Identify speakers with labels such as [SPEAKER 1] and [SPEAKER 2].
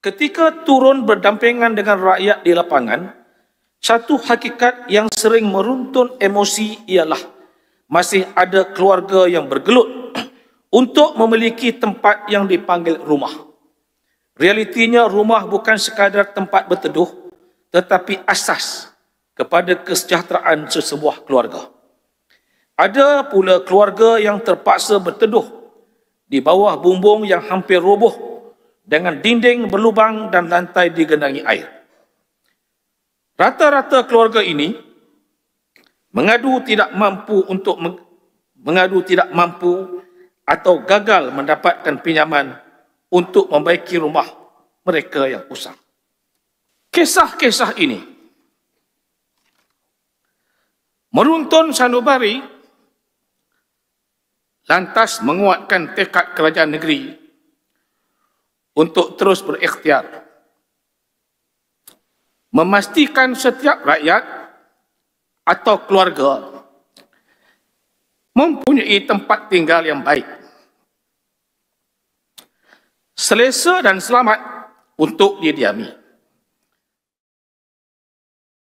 [SPEAKER 1] Ketika turun berdampingan dengan rakyat di lapangan, satu hakikat yang sering meruntun emosi ialah masih ada keluarga yang bergelut untuk memiliki tempat yang dipanggil rumah. Realitinya rumah bukan sekadar tempat berteduh tetapi asas kepada kesejahteraan sesebuah keluarga. Ada pula keluarga yang terpaksa berteduh di bawah bumbung yang hampir roboh dengan dinding berlubang dan lantai digenangi air. Rata-rata keluarga ini mengadu tidak mampu untuk mengadu tidak mampu atau gagal mendapatkan pinjaman untuk membaiki rumah mereka yang usang. Kisah-kisah ini meruntun sanubari lantas menguatkan tekad kerajaan negeri untuk terus berikhtiar. Memastikan setiap rakyat atau keluarga mempunyai tempat tinggal yang baik. Selesa dan selamat untuk didiami.